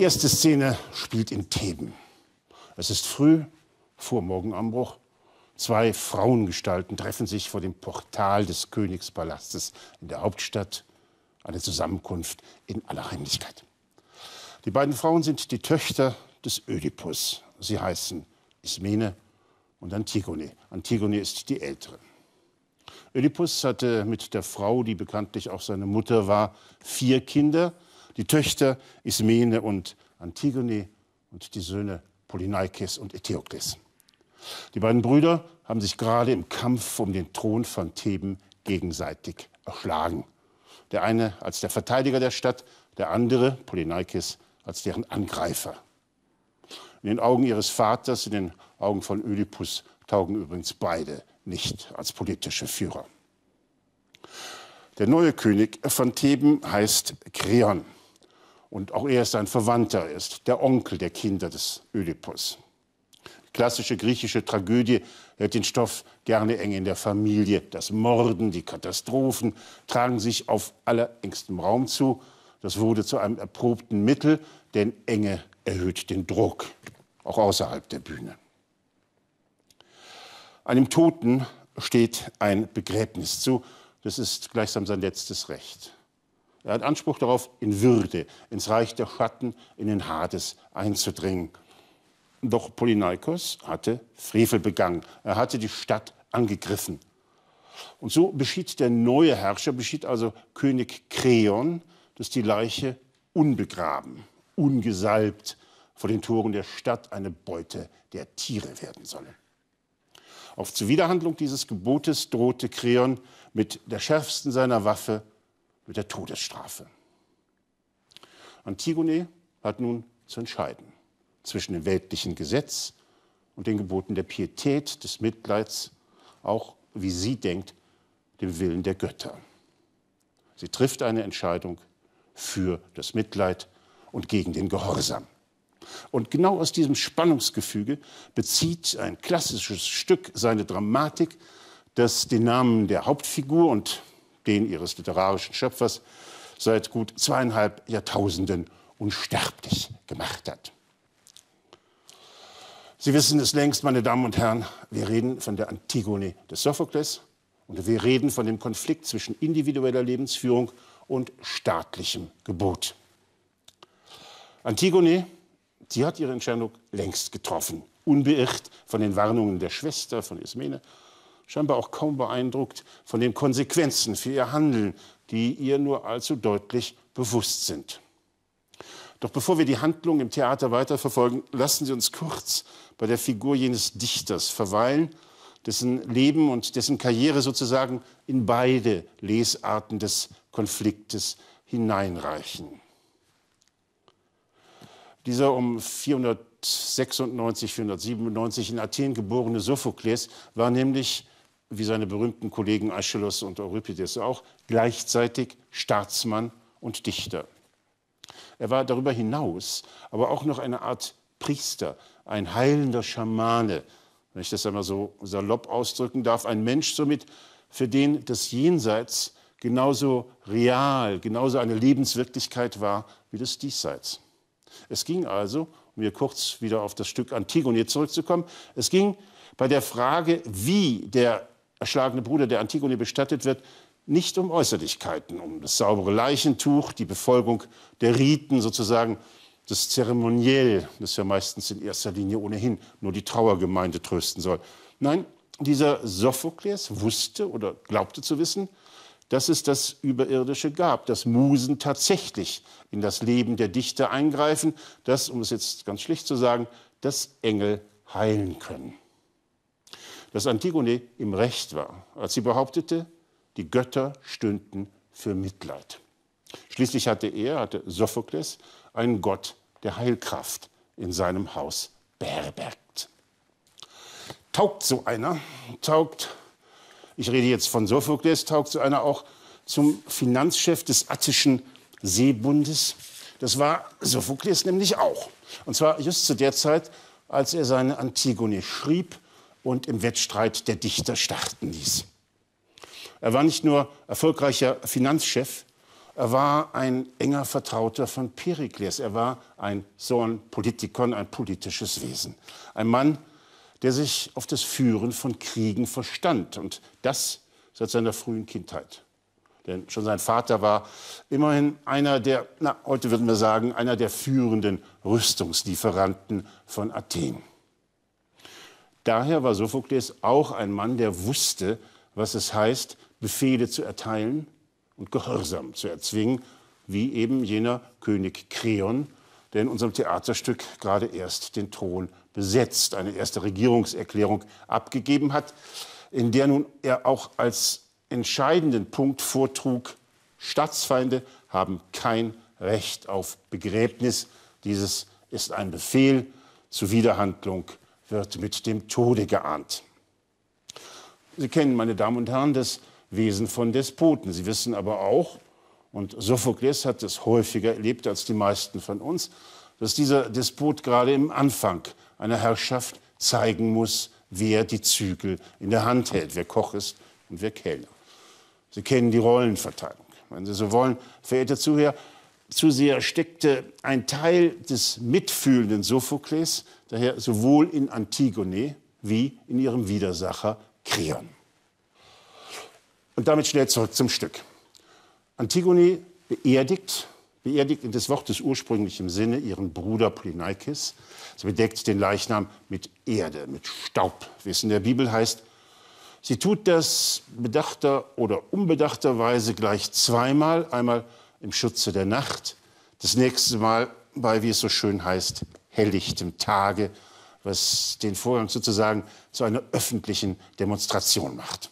Die erste Szene spielt in Theben. Es ist früh, vor Morgenanbruch. Zwei Frauengestalten treffen sich vor dem Portal des Königspalastes in der Hauptstadt. Eine Zusammenkunft in aller Heimlichkeit. Die beiden Frauen sind die Töchter des Ödipus. Sie heißen Ismene und Antigone. Antigone ist die Ältere. Ödipus hatte mit der Frau, die bekanntlich auch seine Mutter war, vier Kinder – die Töchter Ismene und Antigone und die Söhne Polyneikes und Eteokles. Die beiden Brüder haben sich gerade im Kampf um den Thron von Theben gegenseitig erschlagen. Der eine als der Verteidiger der Stadt, der andere, Polyneikes, als deren Angreifer. In den Augen ihres Vaters, in den Augen von Ödipus, taugen übrigens beide nicht als politische Führer. Der neue König von Theben heißt Kreon. Und auch er ist ein Verwandter, er ist der Onkel der Kinder des Ödipus. Die klassische griechische Tragödie hält den Stoff gerne eng in der Familie. Das Morden, die Katastrophen tragen sich auf allerengstem Raum zu. Das wurde zu einem erprobten Mittel, denn Enge erhöht den Druck, auch außerhalb der Bühne. Einem Toten steht ein Begräbnis zu. Das ist gleichsam sein letztes Recht. Er hat Anspruch darauf, in Würde, ins Reich der Schatten, in den Hades einzudringen. Doch Polyneikos hatte Frevel begangen. Er hatte die Stadt angegriffen. Und so beschied der neue Herrscher, beschied also König Kreon, dass die Leiche unbegraben, ungesalbt vor den Toren der Stadt eine Beute der Tiere werden solle. Auf Zuwiderhandlung dieses Gebotes drohte Kreon mit der schärfsten seiner Waffe mit der Todesstrafe. Antigone hat nun zu entscheiden zwischen dem weltlichen Gesetz und den Geboten der Pietät, des Mitleids, auch, wie sie denkt, dem Willen der Götter. Sie trifft eine Entscheidung für das Mitleid und gegen den Gehorsam. Und genau aus diesem Spannungsgefüge bezieht ein klassisches Stück seine Dramatik, das den Namen der Hauptfigur und den ihres literarischen Schöpfers, seit gut zweieinhalb Jahrtausenden unsterblich gemacht hat. Sie wissen es längst, meine Damen und Herren, wir reden von der Antigone des Sophokles und wir reden von dem Konflikt zwischen individueller Lebensführung und staatlichem Gebot. Antigone, sie hat ihre Entscheidung längst getroffen, unbeirrt von den Warnungen der Schwester von Ismene scheinbar auch kaum beeindruckt von den Konsequenzen für ihr Handeln, die ihr nur allzu deutlich bewusst sind. Doch bevor wir die Handlung im Theater weiterverfolgen, lassen Sie uns kurz bei der Figur jenes Dichters verweilen, dessen Leben und dessen Karriere sozusagen in beide Lesarten des Konfliktes hineinreichen. Dieser um 496, 497 in Athen geborene Sophokles war nämlich wie seine berühmten Kollegen Aeschylus und Euripides auch, gleichzeitig Staatsmann und Dichter. Er war darüber hinaus aber auch noch eine Art Priester, ein heilender Schamane, wenn ich das einmal so salopp ausdrücken darf, ein Mensch somit, für den das Jenseits genauso real, genauso eine Lebenswirklichkeit war wie das Diesseits. Es ging also, um hier kurz wieder auf das Stück Antigone zurückzukommen, es ging bei der Frage, wie der erschlagene Bruder der Antigone bestattet wird, nicht um Äußerlichkeiten, um das saubere Leichentuch, die Befolgung der Riten sozusagen, das Zeremoniell, das ja meistens in erster Linie ohnehin nur die Trauergemeinde trösten soll. Nein, dieser Sophokles wusste oder glaubte zu wissen, dass es das Überirdische gab, dass Musen tatsächlich in das Leben der Dichter eingreifen, dass, um es jetzt ganz schlicht zu sagen, dass Engel heilen können dass Antigone im Recht war, als sie behauptete, die Götter stünden für Mitleid. Schließlich hatte er, hatte Sophokles, einen Gott der Heilkraft in seinem Haus beherbergt. Taugt so einer, taugt, ich rede jetzt von Sophokles, taugt so einer auch zum Finanzchef des attischen Seebundes? Das war Sophokles nämlich auch. Und zwar just zu der Zeit, als er seine Antigone schrieb und im Wettstreit der Dichter starten ließ. Er war nicht nur erfolgreicher Finanzchef, er war ein enger Vertrauter von Perikles. Er war ein Sohn Politikon, ein politisches Wesen. Ein Mann, der sich auf das Führen von Kriegen verstand. Und das seit seiner frühen Kindheit. Denn schon sein Vater war immerhin einer der, na, heute würden wir sagen, einer der führenden Rüstungslieferanten von Athen. Daher war Sophokles auch ein Mann, der wusste, was es heißt, Befehle zu erteilen und Gehorsam zu erzwingen, wie eben jener König Kreon, der in unserem Theaterstück gerade erst den Thron besetzt, eine erste Regierungserklärung abgegeben hat, in der nun er auch als entscheidenden Punkt vortrug, Staatsfeinde haben kein Recht auf Begräbnis. Dieses ist ein Befehl zur Wiederhandlung wird mit dem Tode geahnt. Sie kennen, meine Damen und Herren, das Wesen von Despoten. Sie wissen aber auch, und Sophokles hat es häufiger erlebt als die meisten von uns, dass dieser Despot gerade im Anfang einer Herrschaft zeigen muss, wer die Zügel in der Hand hält, wer Koch ist und wer Kellner. Sie kennen die Rollenverteilung. Wenn Sie so wollen, verehrte Zuhörer, zu sehr steckte ein Teil des mitfühlenden Sophokles daher sowohl in Antigone wie in ihrem Widersacher Kreon. Und damit schnell zurück zum Stück. Antigone beerdigt, beerdigt in des Wortes ursprünglichem Sinne ihren Bruder Polyneikes. Sie bedeckt den Leichnam mit Erde, mit Staub, wie es in der Bibel heißt. Sie tut das bedachter oder unbedachterweise gleich zweimal. Einmal im Schutze der Nacht. Das nächste Mal bei, wie es so schön heißt, helllichtem Tage, was den Vorgang sozusagen zu einer öffentlichen Demonstration macht.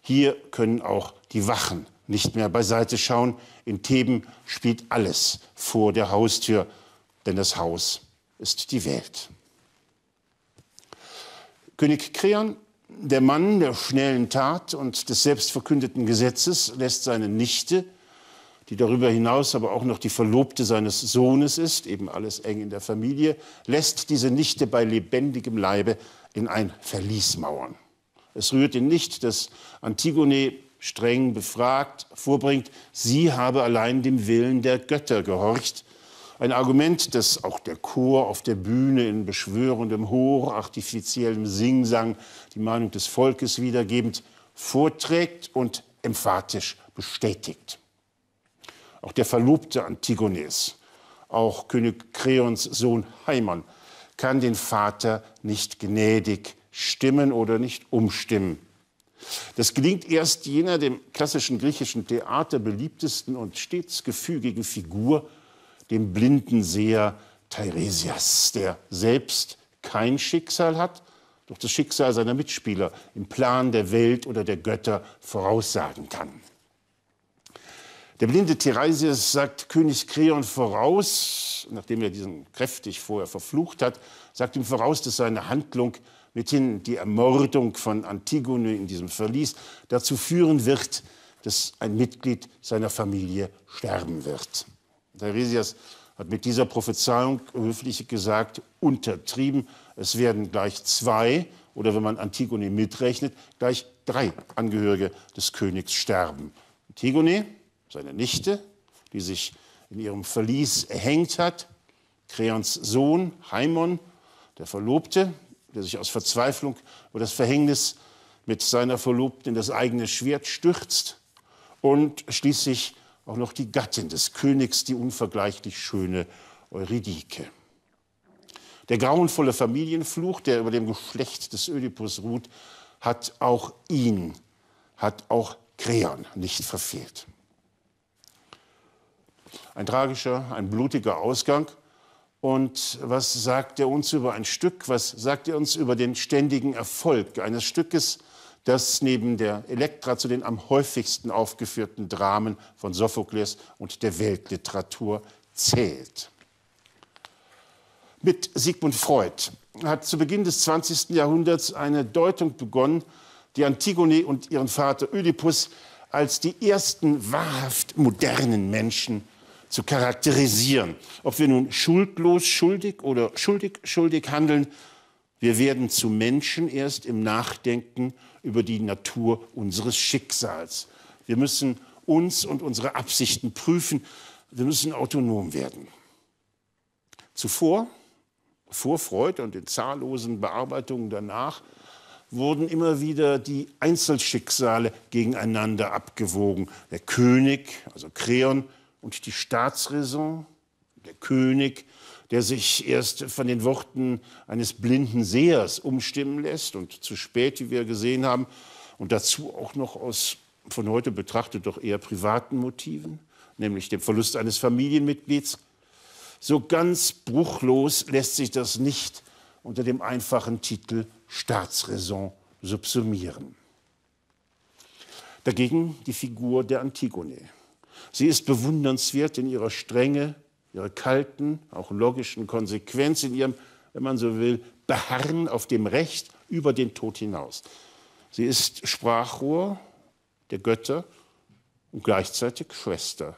Hier können auch die Wachen nicht mehr beiseite schauen. In Theben spielt alles vor der Haustür, denn das Haus ist die Welt. König Kreon, der Mann der schnellen Tat und des selbstverkündeten Gesetzes, lässt seine Nichte, die darüber hinaus aber auch noch die Verlobte seines Sohnes ist, eben alles eng in der Familie, lässt diese Nichte bei lebendigem Leibe in ein Verlies mauern. Es rührt ihn nicht, dass Antigone streng befragt vorbringt, sie habe allein dem Willen der Götter gehorcht. Ein Argument, das auch der Chor auf der Bühne in beschwörendem hochartifiziellem Singsang, die Meinung des Volkes wiedergebend, vorträgt und emphatisch bestätigt auch der Verlobte Antigones, auch König Kreons Sohn Haimon, kann den Vater nicht gnädig stimmen oder nicht umstimmen. Das gelingt erst jener dem klassischen griechischen Theater beliebtesten und stets gefügigen Figur, dem blinden Seher Teiresias, der selbst kein Schicksal hat, doch das Schicksal seiner Mitspieler im Plan der Welt oder der Götter voraussagen kann. Der blinde Theresias sagt König Kreon voraus, nachdem er diesen kräftig vorher verflucht hat, sagt ihm voraus, dass seine Handlung mithin die Ermordung von Antigone in diesem Verlies dazu führen wird, dass ein Mitglied seiner Familie sterben wird. Theresias hat mit dieser Prophezeiung höflich gesagt untertrieben. Es werden gleich zwei oder wenn man Antigone mitrechnet, gleich drei Angehörige des Königs sterben. Antigone, seine Nichte, die sich in ihrem Verlies erhängt hat, Kreons Sohn Haimon, der Verlobte, der sich aus Verzweiflung über das Verhängnis mit seiner Verlobten in das eigene Schwert stürzt und schließlich auch noch die Gattin des Königs, die unvergleichlich schöne Eurydike. Der grauenvolle Familienfluch, der über dem Geschlecht des Ödipus ruht, hat auch ihn, hat auch Kreon nicht verfehlt. Ein tragischer, ein blutiger Ausgang. Und was sagt er uns über ein Stück? Was sagt er uns über den ständigen Erfolg eines Stückes, das neben der Elektra zu den am häufigsten aufgeführten Dramen von Sophokles und der Weltliteratur zählt? Mit Sigmund Freud hat zu Beginn des 20. Jahrhunderts eine Deutung begonnen, die Antigone und ihren Vater Ödipus als die ersten wahrhaft modernen Menschen zu charakterisieren. Ob wir nun schuldlos schuldig oder schuldig schuldig handeln, wir werden zu Menschen erst im Nachdenken über die Natur unseres Schicksals. Wir müssen uns und unsere Absichten prüfen. Wir müssen autonom werden. Zuvor, vor Freud und den zahllosen Bearbeitungen danach, wurden immer wieder die Einzelschicksale gegeneinander abgewogen. Der König, also Kreon, und die Staatsräson, der König, der sich erst von den Worten eines blinden Sehers umstimmen lässt und zu spät, wie wir gesehen haben, und dazu auch noch aus von heute betrachtet doch eher privaten Motiven, nämlich dem Verlust eines Familienmitglieds. So ganz bruchlos lässt sich das nicht unter dem einfachen Titel Staatsräson subsumieren. Dagegen die Figur der Antigone. Sie ist bewundernswert in ihrer Strenge, ihrer kalten, auch logischen Konsequenz, in ihrem, wenn man so will, Beharren auf dem Recht über den Tod hinaus. Sie ist Sprachrohr der Götter und gleichzeitig Schwester.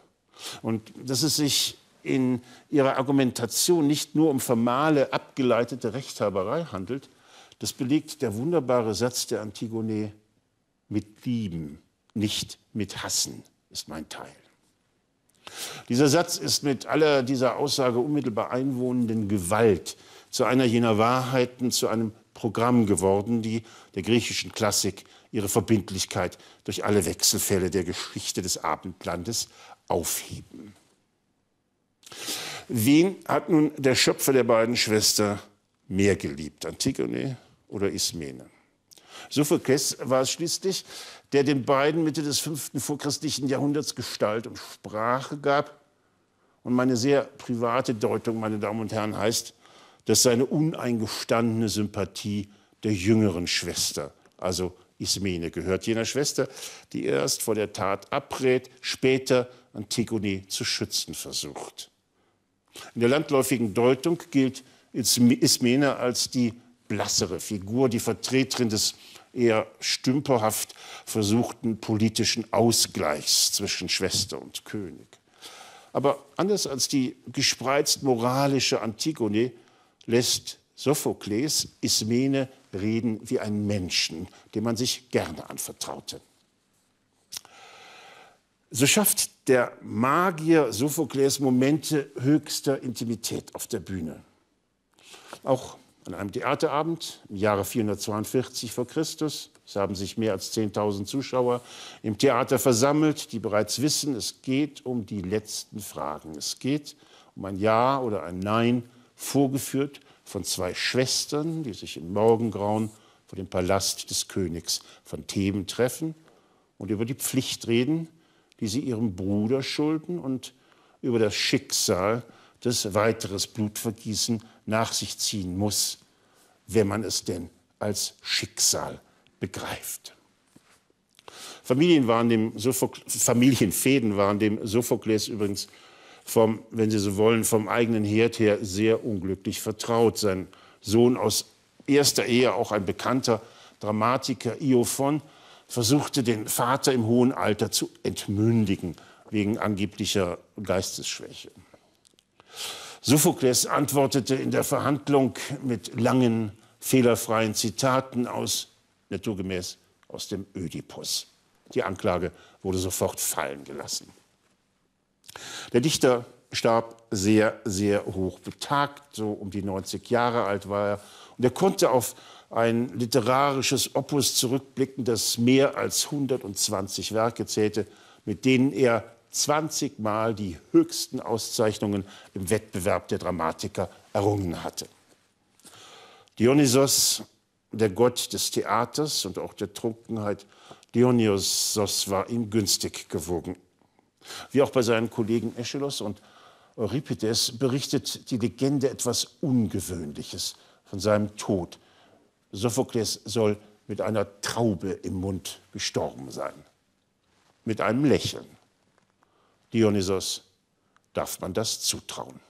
Und dass es sich in ihrer Argumentation nicht nur um formale, abgeleitete Rechthaberei handelt, das belegt der wunderbare Satz der Antigone, mit Lieben, nicht mit Hassen ist mein Teil. Dieser Satz ist mit aller dieser Aussage unmittelbar einwohnenden Gewalt zu einer jener Wahrheiten, zu einem Programm geworden, die der griechischen Klassik ihre Verbindlichkeit durch alle Wechselfälle der Geschichte des Abendlandes aufheben. Wen hat nun der Schöpfer der beiden Schwestern mehr geliebt, Antigone oder Ismene? Sophokles war es schließlich, der den beiden Mitte des fünften vorchristlichen Jahrhunderts Gestalt und Sprache gab. Und meine sehr private Deutung, meine Damen und Herren, heißt, dass seine uneingestandene Sympathie der jüngeren Schwester, also Ismene, gehört jener Schwester, die erst vor der Tat abrät, später Antigone zu schützen versucht. In der landläufigen Deutung gilt Ismene als die blassere Figur, die Vertreterin des eher stümperhaft versuchten politischen Ausgleichs zwischen Schwester und König. Aber anders als die gespreizt moralische Antigone lässt Sophokles Ismene reden wie einen Menschen, dem man sich gerne anvertraute. So schafft der Magier Sophokles Momente höchster Intimität auf der Bühne. Auch an einem Theaterabend im Jahre 442 vor Christus, es haben sich mehr als 10.000 Zuschauer im Theater versammelt, die bereits wissen, es geht um die letzten Fragen. Es geht um ein Ja oder ein Nein, vorgeführt von zwei Schwestern, die sich im Morgengrauen vor dem Palast des Königs von Theben treffen und über die Pflicht reden, die sie ihrem Bruder schulden und über das Schicksal das weiteres Blutvergießen nach sich ziehen muss, wenn man es denn als Schicksal begreift. Familien waren dem Familienfäden waren dem Sophokles übrigens vom, wenn Sie so wollen, vom eigenen Herd her sehr unglücklich vertraut. Sein Sohn aus erster Ehe, auch ein bekannter Dramatiker, Iophon, versuchte den Vater im hohen Alter zu entmündigen wegen angeblicher Geistesschwäche. Sophokles antwortete in der Verhandlung mit langen, fehlerfreien Zitaten aus, naturgemäß, aus dem Ödipus. Die Anklage wurde sofort fallen gelassen. Der Dichter starb sehr, sehr hoch betagt, so um die 90 Jahre alt war er. Und er konnte auf ein literarisches Opus zurückblicken, das mehr als 120 Werke zählte, mit denen er 20 Mal die höchsten Auszeichnungen im Wettbewerb der Dramatiker errungen hatte. Dionysos, der Gott des Theaters und auch der Trunkenheit, Dionysos war ihm günstig gewogen. Wie auch bei seinen Kollegen Aeschylus und Euripides berichtet die Legende etwas Ungewöhnliches von seinem Tod. Sophokles soll mit einer Traube im Mund gestorben sein, mit einem Lächeln. Dionysos darf man das zutrauen.